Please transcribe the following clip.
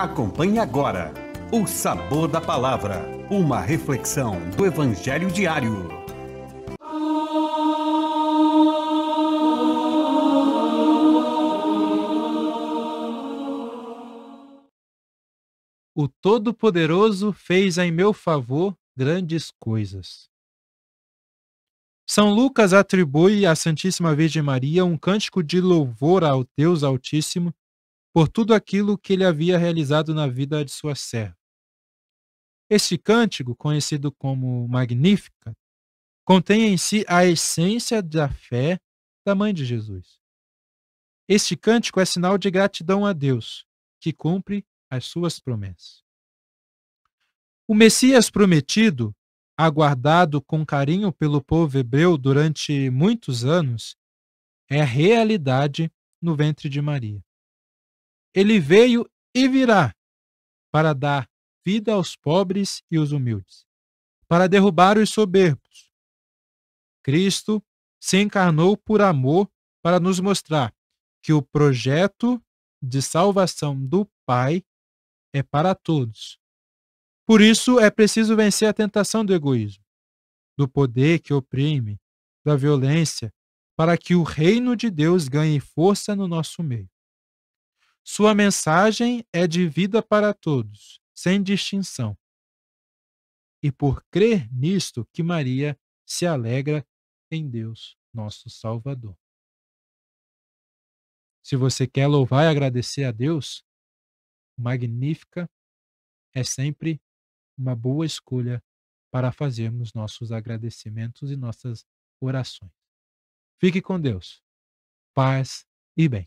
Acompanhe agora o Sabor da Palavra, uma reflexão do Evangelho diário. O Todo-Poderoso fez em meu favor grandes coisas. São Lucas atribui à Santíssima Virgem Maria um cântico de louvor ao Deus Altíssimo por tudo aquilo que ele havia realizado na vida de sua serva. Este cântico, conhecido como Magnífica, contém em si a essência da fé da mãe de Jesus. Este cântico é sinal de gratidão a Deus, que cumpre as suas promessas. O Messias prometido, aguardado com carinho pelo povo hebreu durante muitos anos, é realidade no ventre de Maria. Ele veio e virá para dar vida aos pobres e os humildes, para derrubar os soberbos. Cristo se encarnou por amor para nos mostrar que o projeto de salvação do Pai é para todos. Por isso é preciso vencer a tentação do egoísmo, do poder que oprime, da violência, para que o reino de Deus ganhe força no nosso meio. Sua mensagem é de vida para todos, sem distinção. E por crer nisto que Maria se alegra em Deus, nosso Salvador. Se você quer louvar e agradecer a Deus, magnífica é sempre uma boa escolha para fazermos nossos agradecimentos e nossas orações. Fique com Deus. Paz e bem.